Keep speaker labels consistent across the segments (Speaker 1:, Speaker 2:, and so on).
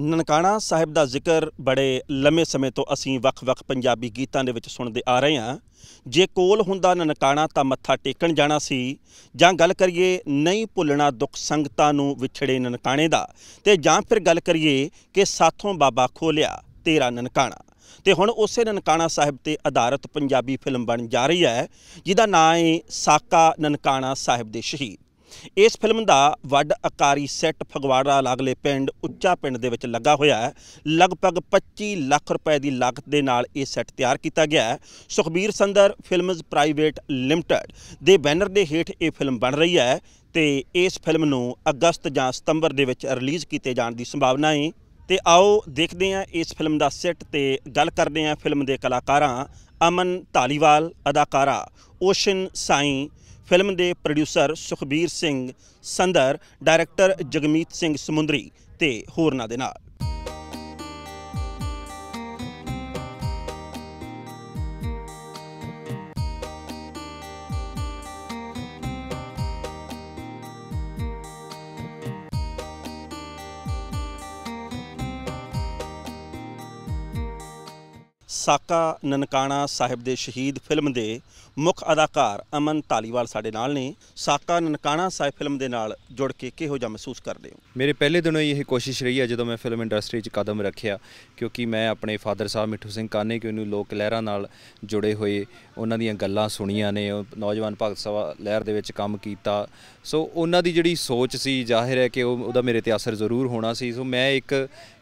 Speaker 1: ਨਨਕਾਣਾ ਸਾਹਿਬ ਦਾ ਜ਼ਿਕਰ ਬੜੇ ਲੰਮੇ ਸਮੇਂ ਤੋਂ ਅਸੀਂ ਵੱਖ-ਵੱਖ ਪੰਜਾਬੀ ਗੀਤਾਂ ਦੇ ਵਿੱਚ ਸੁਣਦੇ ਆ ਰਹੇ ਹਾਂ ਜੇ ਕੋਲ ਹੁੰਦਾ ਨਨਕਾਣਾ ਤਾਂ ਮੱਥਾ ਟੇਕਣ ਜਾਣਾ ਸੀ ਜਾਂ ਗੱਲ ਕਰੀਏ ਨਹੀਂ ਭੁੱਲਣਾ ਦੁੱਖ ਸੰਗਤਾਂ ਨੂੰ ਵਿਛੜੇ ਨਨਕਾਣੇ ਦਾ ਤੇ ਜਾਂ ਫਿਰ ਗੱਲ ਕਰੀਏ ਕਿ ਸਾਥੋਂ ਬਾਬਾ ਖੋਲਿਆ ਤੇਰਾ ਨਨਕਾਣਾ ਤੇ ਹੁਣ ਉਸੇ ਨਨਕਾਣਾ ਸਾਹਿਬ ਤੇ ਆਧਾਰਿਤ ਪੰਜਾਬੀ ਫਿਲਮ ਬਣ ਜਾ ਰਹੀ ਹੈ ਜਿਹਦਾ ਨਾਂ ਹੈ ਸਾਕਾ ਨਨਕਾਣਾ ਸਾਹਿਬ ਦੇ ਸ਼ਹੀਦ ਇਸ ਫਿਲਮ ਦਾ ਵੱਡ ਅਕਾਰੀ ਸੈੱਟ ਫਗਵਾੜਾ ਲਾਗਲੇ ਪਿੰਡ ਉੱਚਾ ਪਿੰਡ ਦੇ ਵਿੱਚ ਲੱਗਾ ਹੋਇਆ ਹੈ ਲਗਭਗ 25 ਲੱਖ ਰੁਪਏ ਦੀ ਲਾਗਤ ਦੇ ਨਾਲ ਇਹ ਸੈੱਟ ਤਿਆਰ ਕੀਤਾ ਗਿਆ ਹੈ Sukhbir Sandhar films private limited ਦੇ ਬੈਨਰ ਦੇ ਹੇਠ ਇਹ ਫਿਲਮ ਬਣ ਰਹੀ ਹੈ ਤੇ ਇਸ ਫਿਲਮ ਨੂੰ ਅਗਸਤ ਜਾਂ ਸਤੰਬਰ ਦੇ ਵਿੱਚ ਰਿਲੀਜ਼ ਕੀਤੇ ਜਾਣ ਦੀ ਸੰਭਾਵਨਾ ਹੈ ਤੇ ਆਓ ਦੇਖਦੇ ਹਾਂ ਇਸ ਫਿਲਮ ਦਾ ਸੈੱਟ ਤੇ ਗੱਲ ਕਰਦੇ ਹਾਂ ਫਿਲਮ ਦੇ ਕਲਾਕਾਰਾਂ ਅਮਨ ਧਾਲੀਵਾਲ ਅਦਾਕਾਰਾ ਓਸ਼ਨ ਸਾਈਂ ਫਿਲਮ ਦੇ ਪ੍ਰੋਡਿਊਸਰ ਸੁਖਬੀਰ ਸਿੰਘ ਸੰਦਰ ਡਾਇਰੈਕਟਰ ਜਗਮੀਤ ਸਿੰਘ ਸਮੁੰਦਰੀ ਤੇ ਹੋਰਨਾਂ ਦੇ ਨਾਲ ਸਾਕਾ ਨਨਕਾਣਾ ਸਾਹਿਬ ਦੇ ਸ਼ਹੀਦ ਫਿਲਮ ਦੇ ਮੁੱਖ ਅਦਾਕਾਰ ਅਮਨ ਤਾਲੀਵਾਲ ਸਾਡੇ ਨਾਲ ਨੇ ਸਾਕਾ ਨਨਕਾਣਾ ਸਾਹਿਬ ਫਿਲਮ ਦੇ ਨਾਲ ਜੁੜ ਕੇ ਕਿਹੋ ਜਿਹਾ ਮਹਿਸੂਸ ਕਰਦੇ ਹੋ
Speaker 2: ਮੇਰੇ ਪਹਿਲੇ ਦਿਨੋਂ ਹੀ ਇਹ ਕੋਸ਼ਿਸ਼ ਰਹੀ ਹੈ ਜਦੋਂ ਮੈਂ ਫਿਲਮ ਇੰਡਸਟਰੀ 'ਚ ਕਦਮ ਰੱਖਿਆ ਕਿਉਂਕਿ ਮੈਂ ਆਪਣੇ ਫਾਦਰ ਸਾਹਿਬ ਮਿੱਠੂ ਸਿੰਘ ਕਾਨੇ ਕਿ ਉਹਨੂੰ ਲੋਕ ਲਹਿਰਾਂ ਨਾਲ ਜੁੜੇ ਹੋਏ ਉਹਨਾਂ ਦੀਆਂ ਗੱਲਾਂ ਸੁਣੀਆਂ ਨੇ ਨੌਜਵਾਨ ਭਗਤ ਸਭਾ ਲਹਿਰ ਦੇ ਵਿੱਚ ਕੰਮ ਕੀਤਾ ਸੋ ਉਹਨਾਂ ਦੀ ਜਿਹੜੀ ਸੋਚ ਸੀ ਜ਼ਾਹਿਰ ਹੈ ਕਿ ਉਹਦਾ ਮੇਰੇ ਤੇ ਅਸਰ ਜ਼ਰੂਰ ਹੋਣਾ ਸੀ ਸੋ ਮੈਂ ਇੱਕ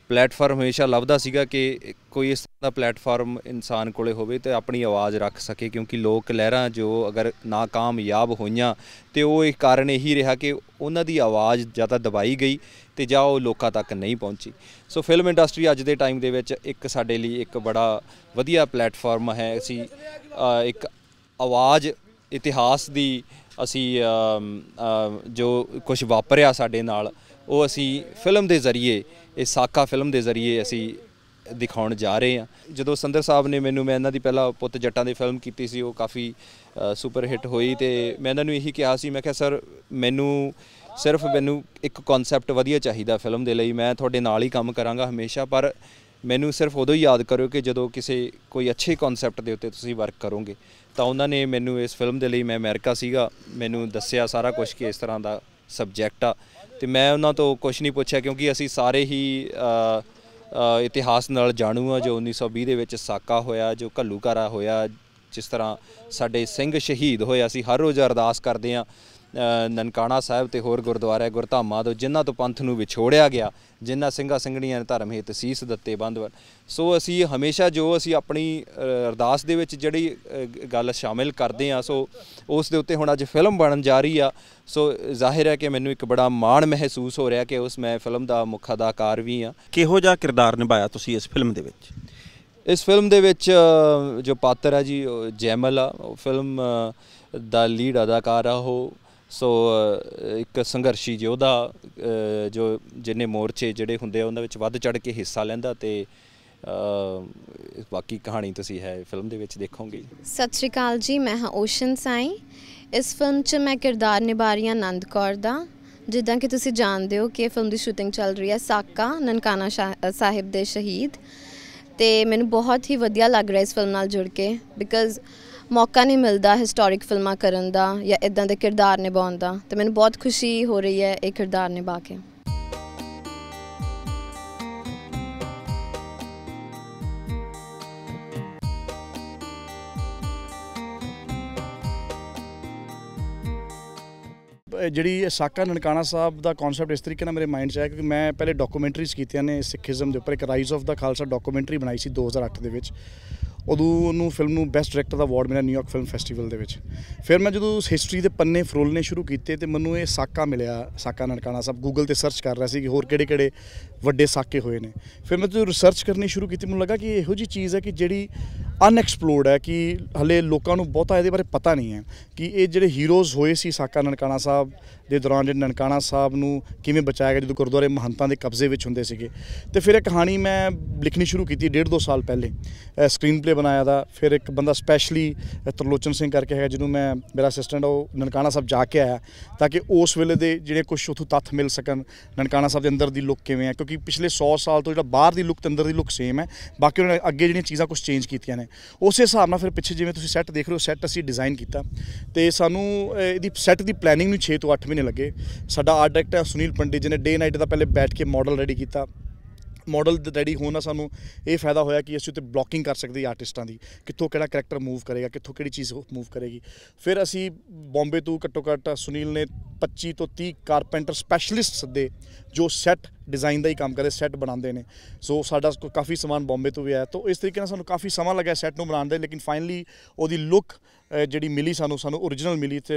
Speaker 2: ਪਲੇਟਫਾਰਮ ਹਮੇਸ਼ਾ ਲੱਭਦਾ ਸੀਗਾ ਕਿ ਕੋਈ ਇਸ ਤਰ੍ਹਾਂ ਦਾ ਪਲੇਟਫਾਰਮ ਇਨਸਾਨ ਕੋਲੇ ਹੋਵੇ ਤੇ ਆਪਣੀ ਆਵਾਜ਼ ਰੱਖ ਸਕੇ ਕਿਉਂਕਿ ਲੋਕ ਲਹਿਰਾਂ ਜੋ ਅਗਰ ਨਾਕਾਮਯਾਬ ਹੋਈਆਂ ਤੇ ਉਹ ਇਹ ਕਾਰਨ ਇਹੀ ਰਿਹਾ ਕਿ ਉਹਨਾਂ ਦੀ ਆਵਾਜ਼ ਜਾਂ ਤਾਂ ਦਬਾਈ ਗਈ ਤੇ ਜਾਂ ਉਹ ਲੋਕਾਂ ਤੱਕ ਨਹੀਂ ਪਹੁੰਚੀ ਸੋ ਫਿਲਮ ਇੰਡਸਟਰੀ ਅੱਜ ਦੇ ਟਾਈਮ ਦੇ ਵਿੱਚ ਇੱਕ ਸਾਡੇ ਲਈ ਇੱਕ ਬੜਾ ਵਧੀਆ ਪਲੇਟਫਾਰਮ ਹੈ ਅਸੀਂ ਇੱਕ ਆਵਾਜ਼ ਇਤਿਹਾਸ ਦੀ ਅਸੀਂ ਜੋ ਕੁਝ ਵਾਪਰਿਆ ਸਾਡੇ ਨਾਲ ਉਹ ਅਸੀਂ ਫਿਲਮ ਦੇ ਜ਼ਰੀਏ ਇਹ ਸਾਕਾ ਫਿਲਮ ਦੇ ਜ਼ਰੀਏ ਅਸੀਂ ਦਿਖਾਉਣ ਜਾ ਰਹੇ ਹਾਂ ਜਦੋਂ ਸੰਦਰ ਸਾਹਿਬ ਨੇ ਮੈਨੂੰ ਮੈਂ ਇਹਨਾਂ ਦੀ ਪਹਿਲਾਂ ਪੁੱਤ ਜੱਟਾਂ ਦੀ ਫਿਲਮ ਕੀਤੀ ਸੀ ਉਹ ਕਾਫੀ ਸੁਪਰ ਹਿੱਟ ਹੋਈ ਤੇ ਮੈਂ ਇਹਨਾਂ ਨੂੰ ਇਹੀ ਕਿਹਾ ਸੀ ਮੈਂ ਕਿਹਾ ਸਰ ਮੈਨੂੰ ਸਿਰਫ ਮੈਨੂੰ ਇੱਕ ਕਨਸੈਪਟ ਵਧੀਆ ਚਾਹੀਦਾ ਫਿਲਮ ਦੇ ਲਈ ਮੈਂ ਤੁਹਾਡੇ ਨਾਲ ਹੀ ਕੰਮ ਕਰਾਂਗਾ ਹਮੇਸ਼ਾ ਪਰ ਮੈਨੂੰ ਸਿਰਫ ਉਦੋਂ ਹੀ ਯਾਦ ਕਰਿਓ ਕਿ ਜਦੋਂ ਕਿਸੇ ਕੋਈ ਅੱਛੇ ਕਨਸੈਪਟ ਦੇ ਉੱਤੇ ਤੁਸੀਂ ਵਰਕ ਕਰੋਗੇ ਤਾਂ ਉਹਨਾਂ ਨੇ ਮੈਨੂੰ ਇਸ ਫਿਲਮ ਦੇ ਲਈ ਮੈਂ ਅਮਰੀਕਾ ਸੀਗਾ ਮੈਨੂੰ ਦੱਸਿਆ ਸਾਰਾ ਕੁਝ ਕਿ ਇਸ ਤਰ੍ਹਾਂ ਦਾ ਸਬਜੈਕਟ ਆ ਤੇ ਮੈਂ ਉਹਨਾਂ ਤੋਂ ਕੁਝ ਨਹੀਂ ਪੁੱਛਿਆ ਕਿਉਂਕਿ ਅਸੀਂ ਸਾਰੇ ਹੀ ਇਤਿਹਾਸ ਨਾਲ ਜਾਣੂ ਆ ਜੋ 1920 ਦੇ ਵਿੱਚ ਸਾਕਾ ਹੋਇਆ ਜੋ ਘੱਲੂਕਾਰਾ ਹੋਇਆ ਜਿਸ ਤਰ੍ਹਾਂ ਸਾਡੇ ਸਿੰਘ ਸ਼ਹੀਦ ਹੋਏ ਅਸੀਂ ਹਰ ਰੋਜ਼ ਅਰਦਾਸ ਕਰਦੇ ਆ ਨਨਕਾਣਾ ਸਾਹਿਬ ਤੇ ਹੋਰ ਗੁਰਦੁਆਰੇ ਗੁਰਧਾਮਾਂ ਤੋਂ ਜਿਨ੍ਹਾਂ ਤੋਂ ਪੰਥ ਨੂੰ ਵਿਛੋੜਿਆ ਗਿਆ ਜਿਨ੍ਹਾਂ ਸਿੰਘਾਂ ਸਿੰਘਣੀਆਂ ਨੇ ਧਰਮ ਹਿੱਤ ਸੀਸ ਦਿੱਤੇ ਬੰਦਵਰ ਸੋ ਅਸੀਂ ਹਮੇਸ਼ਾ ਜੋ ਅਸੀਂ ਆਪਣੀ ਅਰਦਾਸ ਦੇ ਵਿੱਚ ਜਿਹੜੀ ਗੱਲ ਸ਼ਾਮਿਲ ਕਰਦੇ ਆ ਸੋ ਉਸ ਦੇ ਉੱਤੇ ਹੁਣ ਅੱਜ ਫਿਲਮ ਬਣਨ ਜਾ ਰਹੀ ਆ ਸੋ ਜ਼ਾਹਿਰ ਹੈ ਕਿ ਮੈਨੂੰ ਇੱਕ ਬੜਾ ਮਾਣ ਮਹਿਸੂਸ ਹੋ ਰਿਹਾ ਕਿ ਉਸ ਮੈਂ ਫਿਲਮ ਦਾ ਮੁੱਖ ਅਦਾਕਾਰ ਵੀ ਆ ਕਿਹੋ ਜਿਹਾ ਕਿਰਦਾਰ ਨਿਭਾਇਆ ਤੁਸੀਂ ਇਸ ਫਿਲਮ ਦੇ ਵਿੱਚ ਇਸ ਫਿਲਮ ਦੇ ਵਿੱਚ ਜੋ ਪਾਤਰ ਹੈ ਜੀ ਜੈਮਲ ਆ ਫਿਲਮ ਦਾ ਲੀਡ ਅਦਾਕਾਰ ਆ ਉਹ ਸੋ ਇੱਕ ਸੰਘਰਸ਼ੀ ਯੋਧਾ ਜੋ ਜਿੰਨੇ ਮੋਰਚੇ ਜਿਹੜੇ ਹੁੰਦੇ ਆ ਉਹਨਾਂ ਵਿੱਚ ਵੱਧ ਚੜ ਕੇ ਹਿੱਸਾ ਲੈਂਦਾ ਤੇ ਬਾਕੀ ਕਹਾਣੀ ਤੁਸੀਂ ਹੈ ਫਿਲਮ ਦੇ ਵਿੱਚ ਦੇਖੋਗੇ
Speaker 3: ਸਤਿ ਸ਼੍ਰੀ ਅਕਾਲ ਜੀ ਮੈਂ ਹਾਂ ਓਸ਼ਨ ਸਾਈ ਇਸ ਫਿਲਮ 'ਚ ਮੈਂ ਕਿਰਦਾਰ ਨਿਭਾ ਰਹੀ ਹਾਂ ਆਨੰਦ ਕੌਰ ਦਾ ਜਿੱਦਾਂ ਕਿ ਤੁਸੀਂ ਜਾਣਦੇ ਹੋ ਕਿ ਫਿਲਮ ਦੀ ਸ਼ੂਟਿੰਗ ਚੱਲ ਰਹੀ ਹੈ ਸਾਕਾ ਨਨਕਾਣਾ ਸਾਹਿਬ ਦੇ ਸ਼ਹੀਦ ਤੇ ਮੈਨੂੰ ਬਹੁਤ ਹੀ ਵਧੀਆ ਲੱਗ ਰਿਹਾ ਇਸ ਫਿਲਮ ਨਾਲ ਜੁੜ ਕੇ ਬਿਕਾਜ਼ ਮੌਕਾ ਨਹੀਂ ਮਿਲਦਾ ਹਿਸਟੋਰਿਕ ਫਿਲਮਾਂ ਕਰਨ ਦਾ ਜਾਂ ਇਦਾਂ ਦੇ ਕਿਰਦਾਰ ਨਿਭਾਉਣ ਦਾ ਤੇ ਮੈਨੂੰ ਬਹੁਤ ਖੁਸ਼ੀ ਹੋ ਰਹੀ ਹੈ ਇਹ ਕਿਰਦਾਰ ਨਿਭਾ ਕੇ ਜਿਹੜੀ ਸਾਕਾ ਨਨਕਾਣਾ ਸਾਹਿਬ ਦਾ ਕਨਸੈਪਟ ਇਸ ਤਰੀਕੇ ਨਾਲ ਮੇਰੇ ਮਾਈਂਡ 'ਚ ਆਇਆ ਕਿਉਂਕਿ ਮੈਂ ਪਹਿਲੇ ਡਾਕੂਮੈਂਟਰੀਜ਼ ਕੀਤੀਆਂ ਨੇ ਸਿੱਖੀਜ਼ਮ ਦੇ ਉੱਪਰ ਇੱਕ ਰਾਈਜ਼ ਆਫ ਦਾ ਖਾਲਸਾ ਡਾਕੂਮੈਂਟਰੀ ਬਣਾਈ ਸੀ 2008 ਦੇ ਵਿੱਚ ਉਦੋਂ ਉਹਨੂੰ ਫਿਲਮ ਨੂੰ ਬੈਸਟ ਡਾਇਰੈਕਟਰ ਦਾ ਅਵਾਰਡ ਮਿਲਿਆ ਨਿਊਯਾਰਕ ਫਿਲਮ ਫੈਸਟੀਵਲ ਦੇ ਵਿੱਚ ਫਿਰ ਮੈਂ ਜਦੋਂ ਹਿਸਟਰੀ ਦੇ ਪੰਨੇ ਫਰੋਲਨੇ ਸ਼ੁਰੂ ਕੀਤੇ ਤੇ ਮੈਨੂੰ ਇਹ ਸਾਕਾ ਮਿਲਿਆ ਸਾਕਾ ਨਨਕਾਣਾ ਸਾਹਿਬ ਗੂਗਲ ਤੇ ਸਰਚ ਕਰ ਰਿਹਾ ਸੀ ਕਿ ਹੋਰ ਕਿਹੜੇ-ਕਿਹੜੇ ਵੱਡੇ ਸਾਕੇ ਹੋਏ ਨੇ ਫਿਰ ਮੈਂ ਜਦੋਂ ਰਿਸਰਚ ਕਰਨੀ ਸ਼ੁਰੂ ਕੀਤੀ ਮੈਨੂੰ ਲੱਗਾ ਕਿ ਇਹੋ ਜੀ ਚੀਜ਼ ਹੈ ਕਿ ਜਿਹੜੀ ਅਨਐਕਸਪਲੋਰਡ ਹੈ ਕਿ ਹਲੇ ਲੋਕਾਂ ਨੂੰ ਬਹੁਤਾ ਇਹਦੇ ਬਾਰੇ ਪਤਾ ਨਹੀਂ ਹੈ ਕਿ ਇਹ ਜਿਹੜੇ ਹੀਰੋਜ਼ ਹੋਏ ਸੀ ਸਾਕਾ ਨਨਕਾਣਾ ਸਾਹਿਬ ਦੇ ਦੌਰਾਨ ਜਿਹੜੇ ਨਨਕਾਣਾ ਸਾਹਿਬ ਨੂੰ ਕਿਵੇਂ ਬਚਾਇਆ ਗਿਆ ਜਦੋਂ ਗੁਰਦੁਆਰੇ ਮਹੰਤਾਂ ਦੇ ਕਬਜ਼ੇ ਵਿੱਚ ਹੁੰਦੇ ਸੀਗੇ ਤੇ ਫਿਰ ਇਹ ਕਹਾਣੀ ਮੈਂ ਲਿਖਣੀ ਸ਼ੁਰੂ ਕੀਤੀ 1.5 2 ਸਾਲ ਪਹਿਲੇ ਸਕਰੀਨ ਪਲੇ ਬਣਾਇਆ ਦਾ ਫਿਰ ਇੱਕ ਬੰਦਾ ਸਪੈਸ਼ਲੀ ਤਰਲੋਚਨ ਸਿੰਘ ਕਰਕੇ ਹੈਗਾ ਜਿਹਨੂੰ ਮੈਂ ਮੇਰਾ ਅਸਿਸਟੈਂਟ ਉਹ ਨਨਕਾਣਾ ਸਾਹਿਬ ਜਾ ਕੇ ਆਇਆ ਤਾਂ ਕਿ ਉਸ ਵੇਲੇ ਦੇ ਜਿਹੜੇ ਕੁਝ ਉਥੋਂ ਤੱਥ ਮਿਲ ਸਕਣ ਨਨਕਾਣਾ ਸਾਹਿਬ ਦੇ ਅੰਦਰ ਦੀ ਲੁੱਕ ਕਿਵੇਂ ਹੈ ਕਿਉਂਕਿ ਪਿਛਲੇ 100 ਸਾਲ ਤੋਂ ਜਿਹੜਾ ਬਾਹਰ ਦੀ ਲੁੱਕ ਤੇ ਅੰਦਰ ਦੀ ਲੁੱਕ ਸੇਮ ਹੈ ਬਾਕੀ ਉਹਨਾਂ ਅੱਗੇ ਜਿਹੜੀਆਂ ਚੀਜ਼ਾਂ ਕੁਝ ਚੇਂਜ ਕੀਤੀਆਂ ਨੇ ਉਸੇ ਹਿਸਾਬ ਨਾਲ ਫਿਰ ਪਿੱਛੇ ਜਿਵੇਂ ਤੁਸੀਂ ਸੈੱਟ ਦੇਖ ਰਹੇ ਹੋ ਸੈੱਟ ਅਸੀਂ ਡਿਜ਼ਾਈਨ ਕੀਤਾ ਤੇ ਸਾਨੂੰ ਇਹਦੀ ਸੈੱਟ ਦੀ ਪਲੈਨਿੰਗ ਨੂੰ 6 ਤੋਂ 8 ਮਹੀਨੇ ਮਹੀਨੇ ਲੱਗੇ ਸਾਡਾ ਆਰਟ ਡਾਇਰੈਕਟਰ ਸੁਨੀਲ ਪੰਡਿਤ ਜੀ ਨੇ ਡੇ ਨਾਈਟ ਦਾ ਪਹਿਲੇ ਬੈਠ ਕੇ ਮਾਡਲ ਰੈਡੀ ਕੀਤਾ ਮਾਡਲ ਰੈਡੀ ਹੋਣਾ ਸਾਨੂੰ ਇਹ ਫਾਇਦਾ ਹੋਇਆ ਕਿ ਅਸੀਂ ਉੱਤੇ ਬਲੌਕਿੰਗ ਕਰ ਸਕਦੇ ਆਰਟਿਸਟਾਂ ਦੀ ਕਿੱਥੋਂ ਕਿਹੜਾ ਕੈਰੈਕਟਰ ਮੂਵ ਕਰੇਗਾ ਕਿੱਥੋਂ ਕਿਹੜੀ ਚੀਜ਼ ਮੂਵ ਕਰੇਗੀ ਫਿਰ ਅਸੀਂ ਬੰਬੇ ਤੋਂ ਘੱਟੋ ਘੱਟ ਸੁਨੀਲ ਨੇ 25 ਤੋਂ 30 ਕਾਰਪੈਂਟਰ ਸਪੈਸ਼ਲਿਸਟ ਸੱਦੇ ਜੋ ਸੈੱਟ ਡਿਜ਼ਾਈਨ ਦਾ ਹੀ ਕੰਮ ਕਰਦੇ ਸੈੱਟ ਬਣਾਉਂਦੇ ਨੇ ਸੋ ਸਾਡਾ ਕਾਫੀ ਸਮਾਨ ਬੰਬੇ ਤੋਂ ਵੀ ਆਇਆ ਤੋਂ ਇਸ ਤਰੀਕੇ ਨਾਲ ਸਾਨੂੰ ਕਾਫੀ ਸਮਾਂ ਲੱਗਾ ਸੈੱਟ ਨੂੰ ਬਣਾਉਣ ਦੇ ਲੇਕਿਨ ਫਾਈਨਲੀ ਉਹਦੀ ਲੁੱਕ ਜਿਹੜੀ ਮਿਲੀ ਸਾਨੂੰ ਸਾਨੂੰ origignal ਮਿਲੀ ਤੇ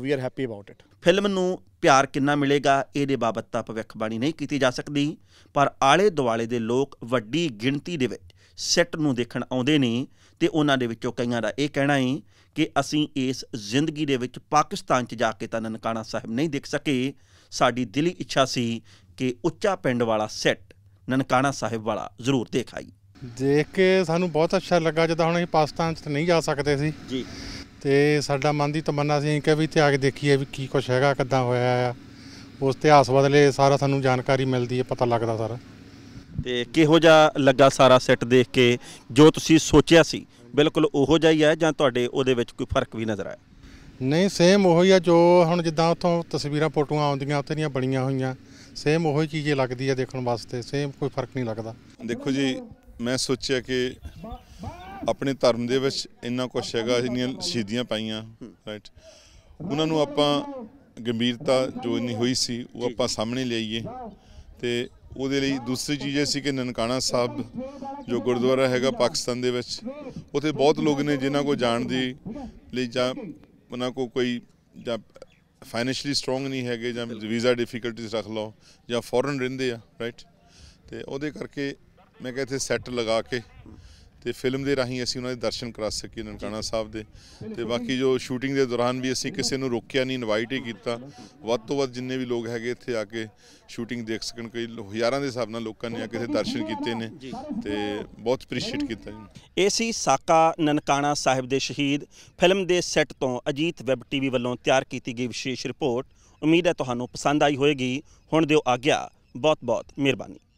Speaker 3: we are happy about it film ਨੂੰ
Speaker 1: ਪਿਆਰ ਕਿੰਨਾ ਮਿਲੇਗਾ ਇਹਦੇ ਬਾਬਤ ਤਾਂ ਭਵਿੱਖਬਾਣੀ ਨਹੀਂ ਕੀਤੀ ਜਾ ਸਕਦੀ ਪਰ ਆਲੇ ਦੁਆਲੇ ਦੇ ਲੋਕ ਵੱਡੀ ਗਿਣਤੀ ਦੇ ਵਿੱਚ ਸੈੱਟ ਨੂੰ ਦੇਖਣ ਆਉਂਦੇ ਨੇ ਤੇ ਉਹਨਾਂ ਦੇ ਵਿੱਚੋਂ ਕਈਆਂ ਦਾ ਇਹ ਕਹਿਣਾ ਹੈ ਕਿ ਅਸੀਂ ਇਸ ਜ਼ਿੰਦਗੀ ਦੇ ਵਿੱਚ ਪਾਕਿਸਤਾਨ 'ਚ ਜਾ ਕੇ ਤਾਂ ਨਨਕਾਣਾ ਸਾਹਿਬ ਨਹੀਂ ਦੇਖ ਸਕੇ ਸਾਡੀ ਦਿਲੀ ਇੱਛਾ ਸੀ ਕਿ ਉੱਚਾ ਪਿੰਡ ਵਾਲਾ ਸੈੱਟ ਨਨਕਾਣਾ ਸਾਹਿਬ
Speaker 4: ਵਾਲਾ ਜ਼ਰੂਰ ਦੇਖਾਈ ਦੇਖ ਕੇ ਸਾਨੂੰ ਬਹੁਤ ਅੱਛਾ ਲੱਗਾ ਜਦੋਂ ਹੁਣ ਅਸੀਂ ਪਾਕਿਸਤਾਨ 'ਚ ਨਹੀਂ ਜਾ ਸਕਦੇ ਸੀ ਜੀ ਤੇ ਸਾਡਾ ਮਨ ਦੀ ਤਮੰਨਾ ਸੀ ਕਿ ਵੀ ਇੱਥੇ ਆ ਕੇ ਦੇਖੀਏ ਵੀ ਕੀ ਕੁਝ ਹੈਗਾ ਕਿੱਦਾਂ ਹੋਇਆ ਆ ਉਸ ਇਤਿਹਾਸ ਬਦਲੇ ਸਾਰਾ ਸਾਨੂੰ ਜਾਣਕਾਰੀ ਮਿਲਦੀ ਹੈ ਪਤਾ ਲੱਗਦਾ ਸਾਰਾ
Speaker 1: ਤੇ ਕਿਹੋ ਜਿਹਾ ਲੱਗਾ ਸਾਰਾ ਸੈੱਟ ਦੇਖ ਕੇ ਜੋ ਤੁਸੀਂ ਸੋਚਿਆ ਸੀ ਬਿਲਕੁਲ ਉਹੋ ਜਿਹਾ ਹੀ ਹੈ ਜਾਂ ਤੁਹਾਡੇ ਉਹਦੇ ਵਿੱਚ ਕੋਈ ਫਰਕ ਵੀ ਨਜ਼ਰ ਆਇਆ
Speaker 4: ਨਹੀਂ ਸੇਮ ਉਹੀ ਆ ਜੋ ਹੁਣ ਜਿੱਦਾਂ ਉਥੋਂ ਤਸਵੀਰਾਂ ਫੋਟੋਆਂ ਆਉਂਦੀਆਂ ਉੱਥੇ ਦੀਆਂ ਬਣੀਆਂ ਹੋਈਆਂ ਸੇਮ ਉਹੀ ਚੀਜ਼ੇ ਲੱਗਦੀ ਆ ਦੇਖਣ ਵਾਸਤੇ ਸੇਮ ਕੋਈ ਫਰਕ ਨਹੀਂ ਲੱਗਦਾ ਦੇਖੋ ਜੀ ਮੈਂ ਸੋਚਿਆ ਕਿ ਆਪਣੇ ਧਰਮ ਦੇ ਵਿੱਚ ਇੰਨਾ ਕੁਝ ਹੈਗਾ ਇੰਨੀਆਂ ਸ਼ਹੀਦੀਆਂ ਪਾਈਆਂ ਰਾਈਟ ਉਹਨਾਂ ਨੂੰ ਆਪਾਂ ਗੰਭੀਰਤਾ ਜੋ ਇੰਨੀ ਹੋਈ ਸੀ ਉਹ ਆਪਾਂ ਸਾਹਮਣੇ ਲਈਏ ਤੇ ਉਹਦੇ ਲਈ ਦੂਸਰੀ ਚੀਜ਼ ਇਹ ਸੀ ਕਿ ਨਨਕਾਣਾ ਸਾਹਿਬ ਜੋ ਗੁਰਦੁਆਰਾ ਹੈਗਾ ਪਾਕਿਸਤਾਨ ਦੇ ਵਿੱਚ ਉਥੇ ਬਹੁਤ ਲੋਕ ਨੇ ਜਿਨ੍ਹਾਂ ਕੋ ਜਾਣ ਦੀ ਲਈ ਜਾਂ ਉਹਨਾਂ ਕੋ ਕੋਈ ਜਾਂ ਫਾਈਨੈਂਸ਼ਲੀ ਸਟਰੋਂਗ ਨਹੀਂ ਹੈਗੇ ਜਾਂ ਵੀਜ਼ਾ ਡਿਫਿਕਲਟੀਜ਼ ਰੱਖ ਲਓ ਜਾਂ ਫੋਰਨ ਰਹਿੰਦੇ ਆ ਰਾਈਟ ਤੇ ਉਹਦੇ ਕਰਕੇ ਮੈਂ ਕਿਹਾ ਸੈੱਟ ਲਗਾ ਕੇ ਤੇ ਫਿਲਮ ਦੇ ਰਾਹੀਂ ਅਸੀਂ ਉਹਨਾਂ ਦੇ ਦਰਸ਼ਨ ਕਰਾ ਸਕੀ ਨਨਕਾਣਾ ਸਾਹਿਬ ਦੇ ਤੇ ਬਾਕੀ ਜੋ ਸ਼ੂਟਿੰਗ ਦੇ ਦੌਰਾਨ ਵੀ ਅਸੀਂ ਕਿਸੇ ਨੂੰ ਰੋਕਿਆ ਨਹੀਂ ਇਨਵਾਈਟ ਹੀ ਕੀਤਾ ਵੱਧ ਤੋਂ ਵੱਧ ਜਿੰਨੇ ਵੀ ਲੋਕ ਹੈਗੇ ਇੱਥੇ ਆ ਕੇ ਸ਼ੂਟਿੰਗ ਦੇਖ ਸਕਣ ਕਈ ਹਜ਼ਾਰਾਂ ਦੇ ਹਿਸਾਬ ਨਾਲ ਲੋਕਾਂ ਨੇ ਆ ਕੇ ਇੱਥੇ ਦਰਸ਼ਨ ਕੀਤੇ ਨੇ ਤੇ ਬਹੁਤ ਅਪਰੀਸ਼ੀਏਟ ਕੀਤਾ ਜੀ ਇਹ ਸੀ ਸਾਕਾ ਨਨਕਾਣਾ ਸਾਹਿਬ ਦੇ
Speaker 1: ਸ਼ਹੀਦ ਫਿਲਮ ਦੇ ਸੈੱਟ ਤੋਂ ਅਜੀਤ ਵੈਬ ਟੀਵੀ ਵੱਲੋਂ ਤਿਆਰ ਕੀਤੀ ਗਈ ਵਿਸ਼ੇਸ਼ ਰਿਪੋਰਟ ਉਮੀਦ ਹੈ ਤੁਹਾਨੂੰ ਪਸੰਦ ਆਈ ਹੋਵੇਗੀ ਹੁਣ ਦਿਓ ਆਗਿਆ ਬਹੁਤ ਬਹੁਤ ਮਿਹਰਬਾਨੀ